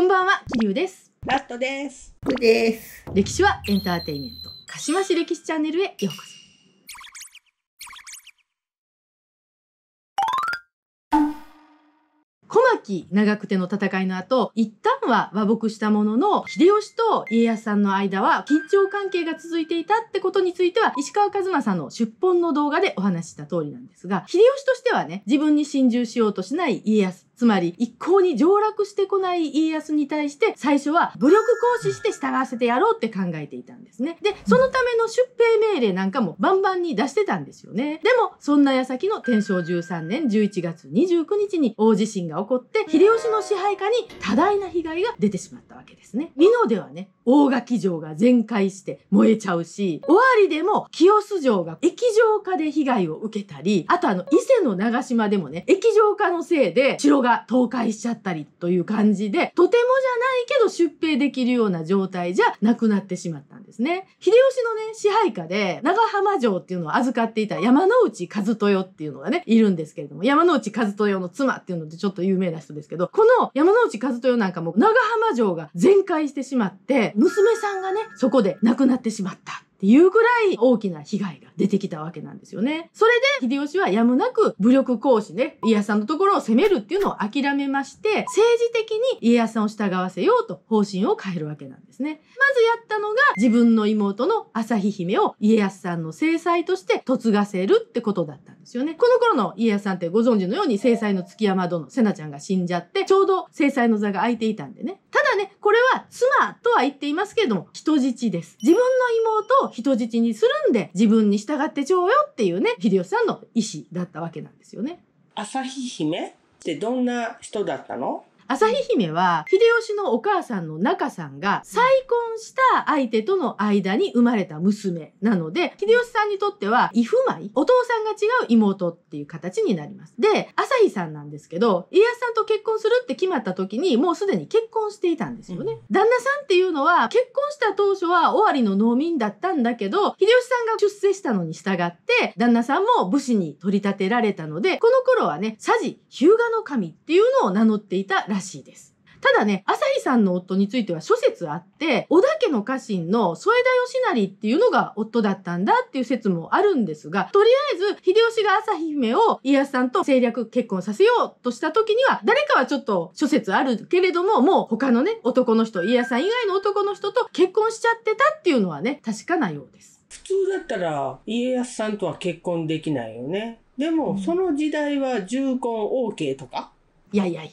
こんばんは、きりです。ラストです。です。歴史はエンターテイメント。かしまし歴史チャンネルへようこそ。小牧長久手の戦いの後、一旦は和睦したものの、秀吉と家康さんの間は緊張関係が続いていたってことについては、石川和馬さんの出本の動画でお話しした通りなんですが、秀吉としてはね、自分に心中しようとしない家康つまり一向に上洛してこない家康に対して最初は武力行使して従わせてやろうって考えていたんですね。で、そのための出兵命令なんかもバンバンに出してたんですよね。でも、そんな矢先の天正13年11月29日に大地震が起こって、秀吉の支配下に多大な被害が出てしまったわけですね。美濃ではね、大垣城が全壊して燃えちゃうし、尾張でも清須城が液状化で被害を受けたり、あとあの伊勢の長島でもね、液状化のせいで城が倒壊しちゃったりという感じで、とてもじゃないけど出兵できるような状態じゃなくなってしまったんですね。秀吉のね、支配下で長浜城っていうのを預かっていた山内和豊っていうのがね、いるんですけれども、山内和豊の妻っていうのでちょっと有名な人ですけど、この山内和豊なんかも長浜城が全壊してしまって、娘さんがね、そこで亡くなってしまった。っていうぐらい大きな被害が出てきたわけなんですよね。それで秀吉はやむなく武力行使ね、家康さんのところを攻めるっていうのを諦めまして、政治的に家康さんを従わせようと方針を変えるわけなんですね。まずやったのが自分の妹の朝日姫を家康さんの制裁として嫁がせるってことだったんですよね。この頃の家康さんってご存知のように制裁の築山殿、瀬名ちゃんが死んじゃって、ちょうど制裁の座が空いていたんでね、ただね、これは妻とは言っていますけれども、人質です。自分の妹を人質にするんで、自分に従ってちょうよっていうね、秀吉さんの意思だったわけなんですよね。朝日姫ってどんな人だったの朝日姫は、秀吉のお母さんの中さんが再婚した相手との間に生まれた娘なので、秀吉さんにとっては、異不満お父さんが違う妹っていう形になります。で、朝日さんなんですけど、家康さんと結婚するって決まった時に、もうすでに結婚していたんですよね。うん、旦那さんっていうのは、結婚した当初は尾張の農民だったんだけど、秀吉さんが出世したのに従って、旦那さんも武士に取り立てられたので、この頃はね、佐治、日向の神っていうのを名乗っていたららしいです。ただね、朝日さんの夫については諸説あって、織田家の家臣の添田義成っていうのが夫だったんだっていう説もあるんですが、とりあえず、秀吉が朝日姫を家康さんと政略結婚させようとした時には、誰かはちょっと諸説あるけれども、もう他のね、男の人、家康さん以外の男の人と結婚しちゃってたっていうのはね、確かなようです。普通だったら、家康さんとは結婚できないよね。でも、うん、その時代は重婚 OK とかいやいやいや。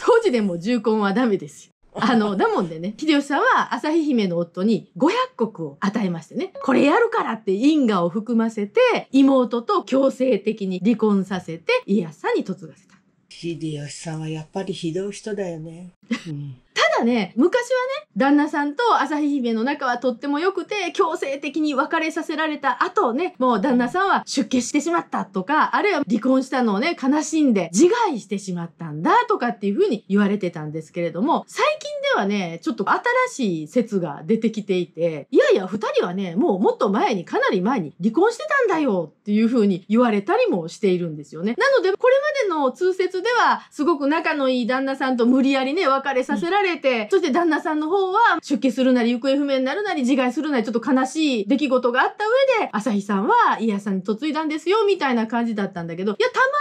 当時でも重婚はダメですよ。あの、だもんでね、秀吉さんは朝日姫の夫に500石を与えましてね、これやるからって因果を含ませて、妹と強制的に離婚させて、家康さんに嫁がせた。秀吉さんはやっぱりひどい人だよね。うんただね、昔はね、旦那さんと朝日姫の仲はとっても良くて、強制的に別れさせられた後ね、もう旦那さんは出家してしまったとか、あるいは離婚したのをね、悲しんで自害してしまったんだとかっていう風に言われてたんですけれども、最近ではね、ちょっと新しい説が出てきていて、いやいや、二人はね、もうもっと前に、かなり前に離婚してたんだよっていう風に言われたりもしているんですよね。なので、これまでの通説では、すごく仲のいい旦那さんと無理やりね、別れさせられられて、そして旦那さんの方は出家するなり行方不明になるなり自害するなりちょっと悲しい出来事があった上で、朝日さんは家康さんに嫁いだんですよみたいな感じだったんだけど、いや、たまたま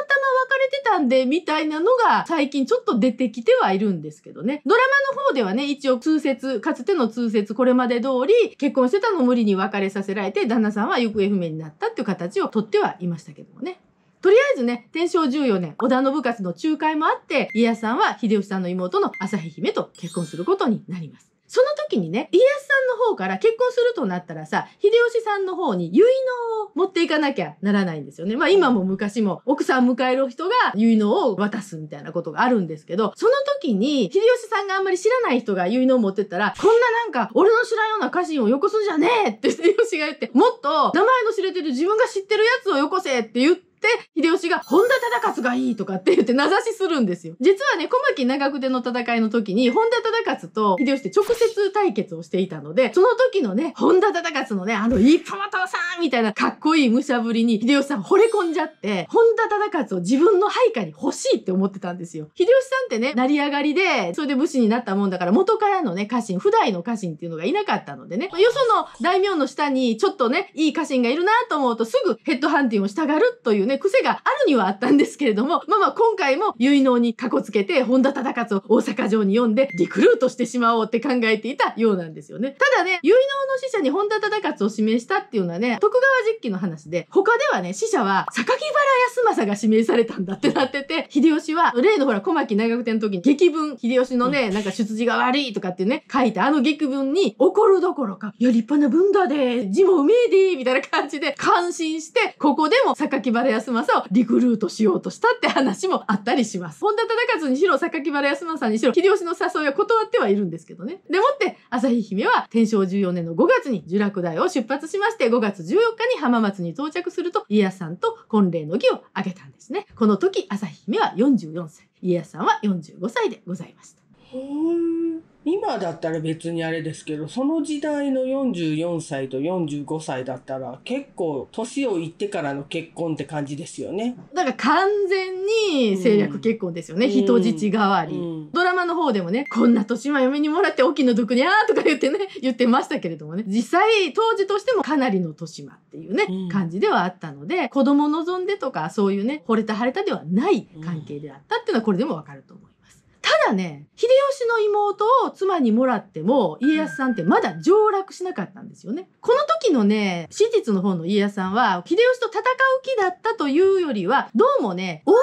別れてたんでみたいなのが最近ちょっと出てきてはいるんですけどね。ドラマの方ではね、一応通説、かつての通説これまで通り結婚してたのを無理に別れさせられて、旦那さんは行方不明になったっていう形をとってはいましたけどもね。とりあえずね、天正14年、織田信勝の仲介もあって、家康さんは秀吉さんの妹の朝日姫と結婚することになります。その時にね、家康さんの方から結婚するとなったらさ、秀吉さんの方に結納を持っていかなきゃならないんですよね。まあ今も昔も奥さん迎える人が結納を渡すみたいなことがあるんですけど、その時に秀吉さんがあんまり知らない人が結納を持ってったら、こんななんか俺の知らんような家臣をよこすんじゃねえって秀吉が言って、もっと名前の知れてる自分が知ってるやつをよこせって言って、秀吉が、本田忠勝がいいとかって言って名指しするんですよ。実はね、小牧長久手の戦いの時に、本田忠勝と秀吉って直接対決をしていたので、その時のね、本田忠勝のね、あの、一歩も通さんみたいなかっこいい武者ぶりに、秀吉さん惚れ込んじゃって、本田忠勝を自分の配下に欲しいって思ってたんですよ。秀吉さんってね、成り上がりで、それで武士になったもんだから、元からのね、家臣、普代の家臣っていうのがいなかったのでね、よその大名の下に、ちょっとね、いい家臣がいるなと思うと、すぐヘッドハンティングをしたがるというね、う癖があるにはあったんですけれども、まあまあ今回も結納にかこつけて、本田忠勝を大阪城に呼んで、リクルートしてしまおうって考えていたようなんですよね。ただね、結納の使者に本田忠勝を指名したっていうのはね、徳川実機の話で、他ではね、死者は榊原康政が指名されたんだってなってて、秀吉は、例のほら、小牧内閣店の時に激文、秀吉のね、なんか出自が悪いとかってね、書いたあの劇文に、怒るどころか、いや、立派な文だで、字もうめえで、みたいな感じで感心して、ここでも榊原康康政をリクルートしようとしたって話もあったりします。本田忠勝にしろ、榊原康政にしろ、秀吉の誘いは断ってはいるんですけどね。でもって、朝日姫は天正14年の5月に聚楽台を出発しまして、5月14日に浜松に到着すると、家康さんと婚礼の儀を挙げたんですね。この時、朝日姫は44歳、家康さんは45歳でございました。へー。今だったら別にあれですけど、その時代の44歳と45歳だったら結構年をいってからの結婚って感じですよね。だから完全に政略結婚ですよね。うん、人質代わり、うんドラマの方でもね、こんな年は嫁にもらって大きな毒にゃーとか言ってね、言ってましたけれどもね、実際当時としてもかなりの年はっていうね、感じではあったので、子供望んでとかそういうね、惚れた晴れたではない関係であったっていうのはこれでもわかると思う。ただね、秀吉の妹を妻にもらっても、家康さんってまだ上洛しなかったんですよね。この時のね、史実の方の家康さんは、秀吉と戦う気だったというよりは、どうもね、大阪に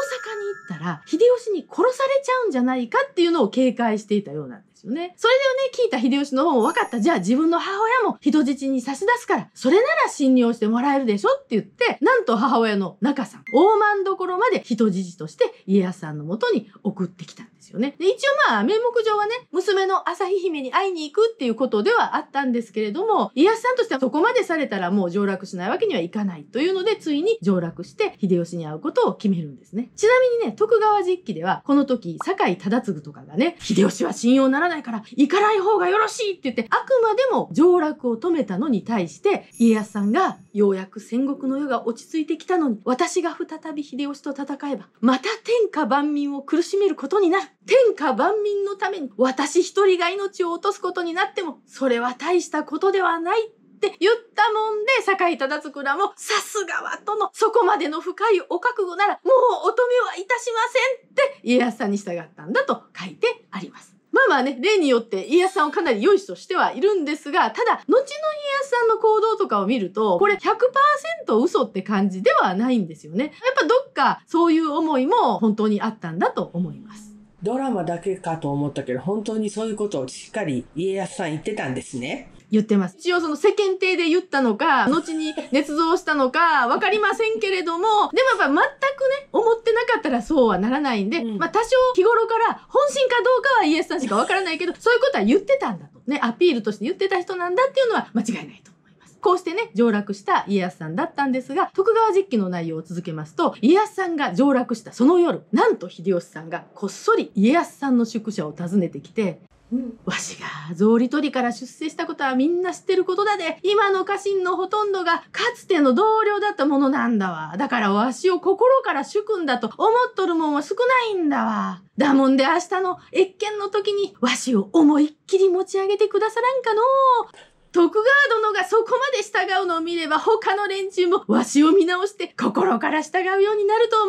行ったら、秀吉に殺されちゃうんじゃないかっていうのを警戒していたようなんです。ですよね。それでね、聞いた秀吉の方も分かった。じゃあ自分の母親も人質に差し出すから、それなら信用してもらえるでしょって言って、なんと母親の中さん、大満どころまで人質として家康さんのもとに送ってきたんですよね。で、一応まあ、名目上はね、娘の朝日姫に会いに行くっていうことではあったんですけれども、家康さんとしてはそこまでされたらもう上洛しないわけにはいかないというので、ついに上洛して秀吉に会うことを決めるんですね。ちなみにね、徳川実記では、この時、堺忠次とかがね、秀吉は信用なららないから行かない方がよろしいって言ってあくまでも上洛を止めたのに対して家康さんがようやく戦国の世が落ち着いてきたのに私が再び秀吉と戦えばまた天下万民を苦しめることになる天下万民のために私一人が命を落とすことになってもそれは大したことではないって言ったもんで、堺井忠次らも、さすがは殿、そこまでの深いお覚悟なら、もうお止めはいたしませんって、家康さんに従ったんだと書いてあります。まあまあね、例によって家康さんをかなり良い人としてはいるんですが、ただ、後の家康さんの行動とかを見ると、これ100%嘘って感じではないんですよね。やっぱどっかそういう思いも本当にあったんだと思います。ドラマだけかと思ったけど、本当にそういうことをしっかり家康さん言ってたんですね。言ってます。一応その世間体で言ったのか、後に捏造したのか、分かりませんけれども、でもやっぱ全くね、思ってなかったらそうはならないんで、うん、まあ多少日頃から本心かどうかはイエスさんしかわからないけど、そういうことは言ってたんだと。ね、アピールとして言ってた人なんだっていうのは間違いないと。こうしてね、上洛した家康さんだったんですが、徳川実記の内容を続けますと、家康さんが上洛したその夜、なんと秀吉さんがこっそり家康さんの宿舎を訪ねてきて、うん、わしが草履取りから出世したことはみんな知ってることだで、今の家臣のほとんどがかつての同僚だったものなんだわ。だからわしを心から主君だと思っとるもんは少ないんだわ。だもんで明日の越見の時にわしを思いっきり持ち上げてくださらんかのう。徳川殿がそこまで従うのを見れば他の連中もわしを見直して心から従うようになると思うん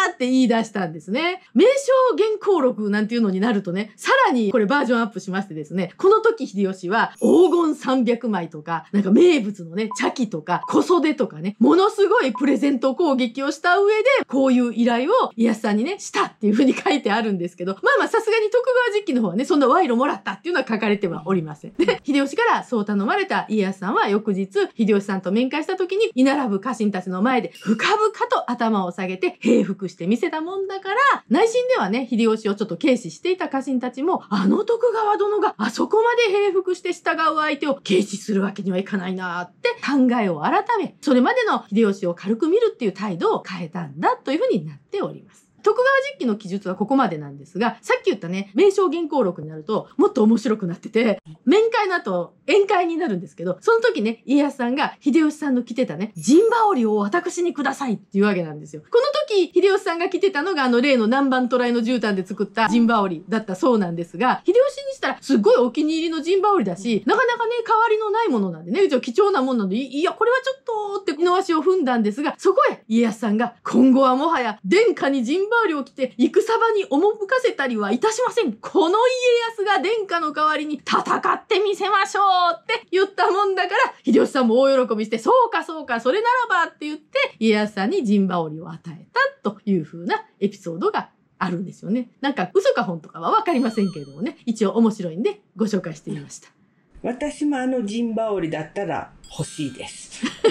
だわって言い出したんですね。名称原稿録なんていうのになるとね、さらにこれバージョンアップしましてですね、この時秀吉は黄金300枚とか、なんか名物のね、茶器とか、小袖とかね、ものすごいプレゼント攻撃をした上で、こういう依頼を癒康さんにね、したっていう風に書いてあるんですけど、まあまあさすがに徳川実機の方はね、そんな賄賂もらったっていうのは書かれてはおりません。で、秀吉から相頼まれた家康さんは翌日、秀吉さんと面会した時に、居並ぶ家臣たちの前で、深々と頭を下げて、平服してみせたもんだから、内心ではね、秀吉をちょっと軽視していた家臣たちも、あの徳川殿があそこまで平服して従う相手を軽視するわけにはいかないなって考えを改め、それまでの秀吉を軽く見るっていう態度を変えたんだというふうになっております。徳川実機の記述はここまでなんですが、さっき言ったね、名称原稿録になるともっと面白くなってて、面会の後、宴会になるんですけど、その時ね、家康さんが秀吉さんの着てたね、陣羽織を私にくださいっていうわけなんですよ。この時、秀吉さんが着てたのがあの例の南蛮渡来の絨毯で作った陣羽織だったそうなんですが、秀吉したら、すごいお気に入りのジンバオリだし、なかなかね、代わりのないものなんでね、うちは貴重なものなんで、いや、これはちょっと、っての足を踏んだんですが、そこへ、家康さんが、今後はもはや、殿下にジンバオリを着て、戦場に赴かせたりはいたしません。この家康が殿下の代わりに戦ってみせましょうって言ったもんだから、秀吉さんも大喜びして、そうかそうか、それならばって言って、家康さんにジンバオリを与えたという風なエピソードがあるんですよね。なんか嘘か本とかは分かりませんけれどもね、一応面白いんでご紹介してみました。私もあのジンバオリだったら欲しいです。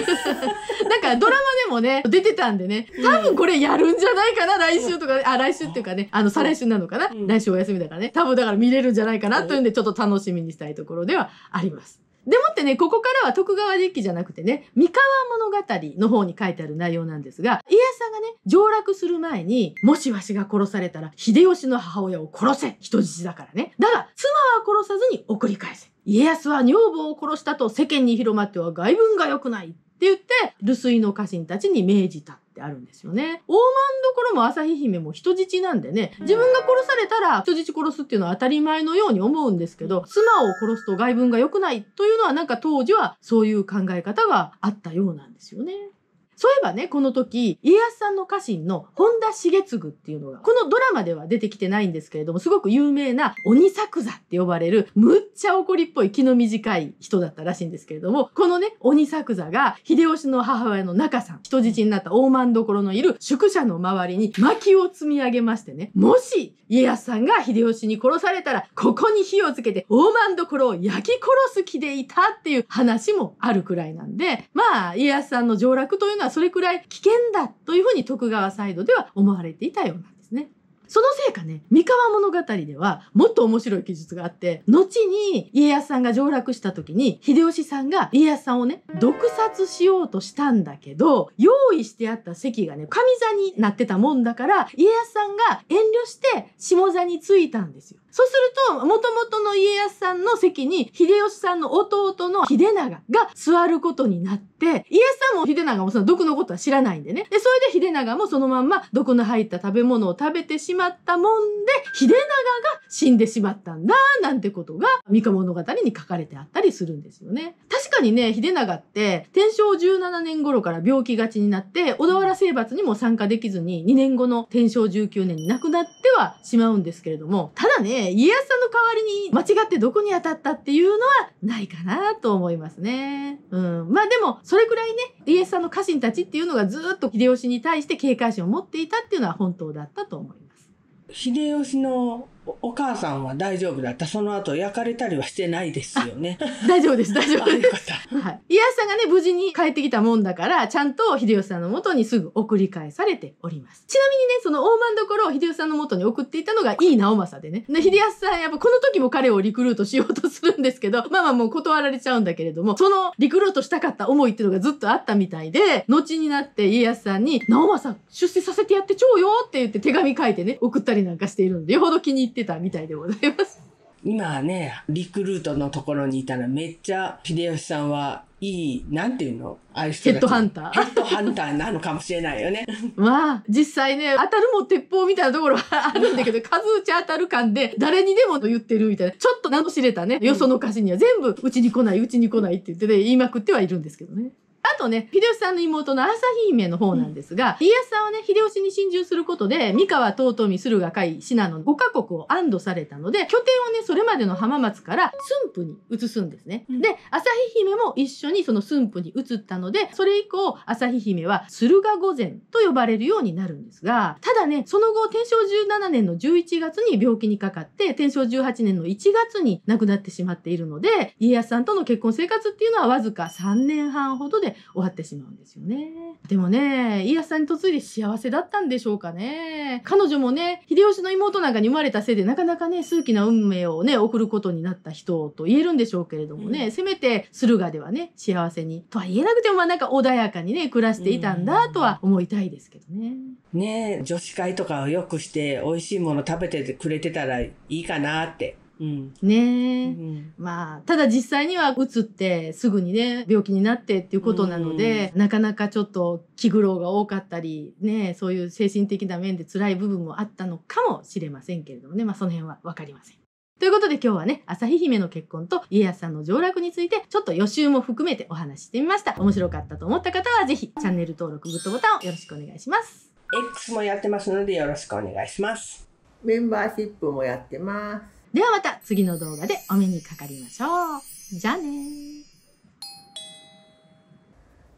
なんかドラマでもね、出てたんでね、多分これやるんじゃないかな、来週とか、ね、あ、来週っていうかね、あの、再来週なのかな、うん、来週お休みだからね、多分だから見れるんじゃないかなというんで、ちょっと楽しみにしたいところではあります。でもってね、ここからは徳川実記じゃなくてね、三河物語の方に書いてある内容なんですが、家康さんがね、上洛する前に、もしわしが殺されたら、秀吉の母親を殺せ人質だからね。だが、妻は殺さずに送り返せ。家康は女房を殺したと世間に広まっては外文が良くないって言って、留守居の家臣たちに命じた。ってあるんですよね。大満どころも日姫も人質なんでね、自分が殺されたら人質殺すっていうのは当たり前のように思うんですけど、妻を殺すと外文が良くないというのはなんか当時はそういう考え方があったようなんですよね。そういえばね、この時、家康さんの家臣の本田重次っていうのが、このドラマでは出てきてないんですけれども、すごく有名な鬼作座って呼ばれる、むっちゃ怒りっぽい気の短い人だったらしいんですけれども、このね、鬼作座が、秀吉の母親の中さん、人質になった大満所のいる宿舎の周りに薪を積み上げましてね、もし家康さんが秀吉に殺されたら、ここに火をつけて大満所を焼き殺す気でいたっていう話もあるくらいなんで、まあ、家康さんの上洛というのはがそれくらい危険だというふうに徳川サイドでは思われていたようなんですね。そのせいかね、三河物語ではもっと面白い記述があって、後に家康さんが上洛した時に、秀吉さんが家康さんをね、毒殺しようとしたんだけど、用意してあった席がね、上座になってたもんだから、家康さんが遠慮して下座に着いたんですよ。そうすると、元々の家康さんの席に、秀吉さんの弟の秀長が座ることになって、家康さんも秀長もその毒のことは知らないんでね。で、それで秀長もそのまんま毒の入った食べ物を食べてしまったもんで、秀長が死んでしまったんだ、なんてことが、三河物語に書かれてあったりするんですよね。確かにね、秀長って、天正17年頃から病気がちになって、小田原征伐にも参加できずに、2年後の天正19年に亡くなってはしまうんですけれども、ただね、家康さんの代わりに間違ってどこに当たったっていうのはないかなと思いますね。うん。まあでも、それくらいね、家康さんの家臣たちっていうのがずっと秀吉に対して警戒心を持っていたっていうのは本当だったと思います。秀吉のお母さんは大丈夫だった。その後焼かれたりはしてないですよね。大丈夫です、大丈夫です。はい。家康さんがね、無事に帰ってきたもんだから、ちゃんと秀吉さんの元にすぐ送り返されております。ちなみにね、その大間所を秀吉さんの元に送っていたのが井伊直政でね。で、秀吉さん、やっぱこの時も彼をリクルートしようとするんですけど、まあまあもう断られちゃうんだけれども、そのリクルートしたかった思いっていうのがずっとあったみたいで、後になって家康さんに、直政出世させてやってちょうよって言って手紙書いてね、送ったりなんかしているんで、よほど気に入ってってたみたいでございます。今ね、リクルートのところにいたらめっちゃ秀吉さんはいい、なんていうのああいヘッドハンター。ヘッドハンターなのかもしれないよね。まあ、実際ね、当たるも鉄砲みたいなところはあるんだけど、数打ち当たる感で、誰にでも言ってるみたいな、ちょっと名の知れたね、よその歌詞には全部、うちに来ない、うちに来ないって言ってね、言いまくってはいるんですけどね。あとね、秀吉さんの妹の朝日姫の方なんですが、うん、家康さんはね、秀吉に心中することで、三河、遠江、駿河、甲斐、信濃の5カ国を安堵されたので、拠点をね、それまでの浜松から駿府に移すんですね。うん、で、朝日姫も一緒にその駿府に移ったので、それ以降、朝日姫は駿河御前と呼ばれるようになるんですが、ただね、その後、天正17年の11月に病気にかかって、天正18年の1月に亡くなってしまっているので、家康さんとの結婚生活っていうのはわずか3年半ほどで終わってしまうんですよねでもね家康さんに嫁いで幸せだったんでしょうかね彼女もね秀吉の妹なんかに生まれたせいでなかなかね数奇な運命をね送ることになった人と言えるんでしょうけれどもね、うん、せめて駿河ではね幸せにとは言えなくてもまあなんか穏やかにね暮らしていたんだとは思いたいですけどね。ね女子会とかをよくして美味しいもの食べてくれてたらいいかなってうん、ね、うん、まあただ実際にはうつってすぐにね病気になってっていうことなので、うん、なかなかちょっと気苦労が多かったりねそういう精神的な面で辛い部分もあったのかもしれませんけれどもねまあその辺は分かりません。ということで今日はね、朝日姫の結婚と家康さんの上洛について、ちょっと予習も含めてお話ししてみました。面白かったと思った方は、ぜひチャンネル登録、グッドボタンをよろしくお願いします。X もやってますので、よろしくお願いします。メンバーシップもやってます。ではまた次の動画でお目にかかりましょう。じゃあね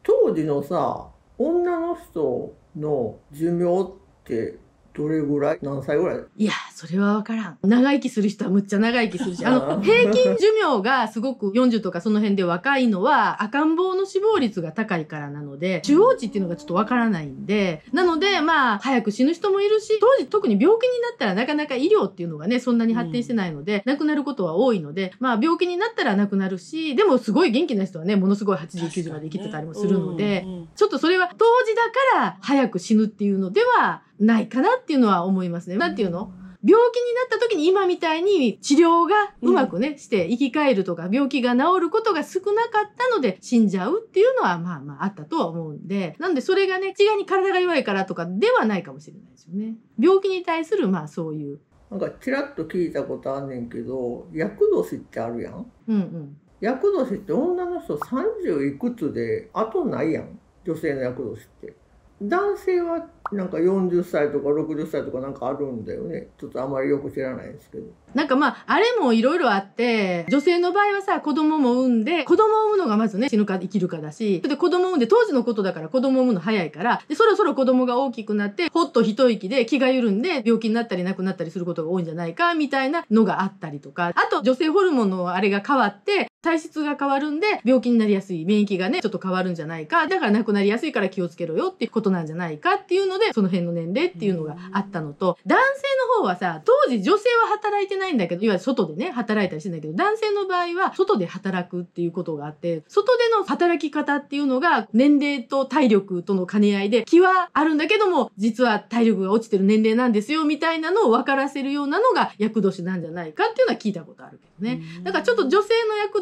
当時のさ、女の人の寿命ってどれぐらい何歳ぐらいいやそれは分からん長生きする人はむっちゃ長生きするしあの平均寿命がすごく40とかその辺で若いのは赤ん坊の死亡率が高いからなので中央値っていうのがちょっと分からないんでなのでまあ早く死ぬ人もいるし当時特に病気になったらなかなか医療っていうのがねそんなに発展してないので、うん、亡くなることは多いのでまあ病気になったら亡くなるしでもすごい元気な人はねものすごい8090まで生きてたりもするので、ねうんうん、ちょっとそれは当時だから早く死ぬっていうのではないかなっていうのは思いますね。なんていうの病気になった時に今みたいに治療がうまくね、うん、して生き返るとか病気が治ることが少なかったので死んじゃうっていうのはまあまああったとは思うんでなんでそれがね一概に体が弱いからとかではないかもしれないですよね病気に対するまあそういうなんかちらっと聞いたことあんねんけど厄年ってあるやんうんうん厄年って女の人30いくつで後ないやん女性の厄年って男性はなんか40歳とか60歳とかなんかあるんだよねちょっとあまりよく知らないですけどなんかまああれもいろいろあって女性の場合はさ子供も産んで子供を産むのがまずね死ぬか生きるかだしで子供を産んで当時のことだから子供を産むの早いからでそろそろ子供が大きくなってほっと一息で気が緩んで病気になったり亡くなったりすることが多いんじゃないかみたいなのがあったりとかあと女性ホルモンのあれが変わって体質が変わるんで病気になりやすい免疫がねちょっと変わるんじゃないかだからなくなりやすいから気をつけろよっていうことなんじゃないかっていうのでその辺の年齢っていうのがあったのと男性の方はさ当時女性は働いてないんだけどいわゆる外でね働いたりしてんだけど男性の場合は外で働くっていうことがあって外での働き方っていうのが年齢と体力との兼ね合いで気はあるんだけども実は体力が落ちてる年齢なんですよみたいなのを分からせるようなのが厄年なんじゃないかっていうのは聞いたことあるけどね。だからちょっと女性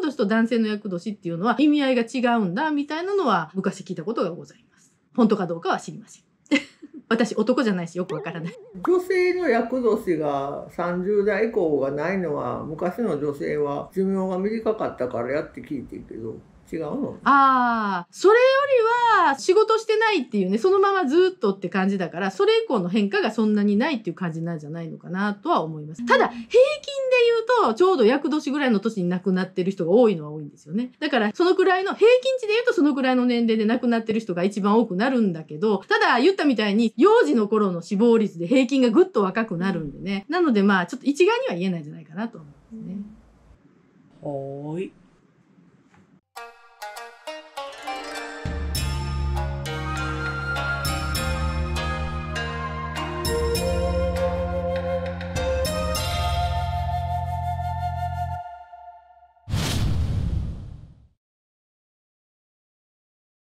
の年と男性の厄年っていうのは意味合いが違うんだみたいなのは昔聞いたことがございます。本当かどうかは知りません。私男じゃないしよくわからない女性の厄年が30代以降がないのは昔の女性は寿命が短かったからやって聞いてるけど違うのああ、それよりは仕事してないっていうね、そのままずっとって感じだから、それ以降の変化がそんなにないっていう感じなんじゃないのかなとは思います。ただ、平均で言うと、ちょうど厄年ぐらいの年に亡くなってる人が多いのは多いんですよね。だから、そのくらいの、平均値で言うとそのくらいの年齢で亡くなってる人が一番多くなるんだけど、ただ、言ったみたいに、幼児の頃の死亡率で平均がぐっと若くなるんでね。なので、まあ、ちょっと一概には言えないんじゃないかなと思うんですね。うん、はい。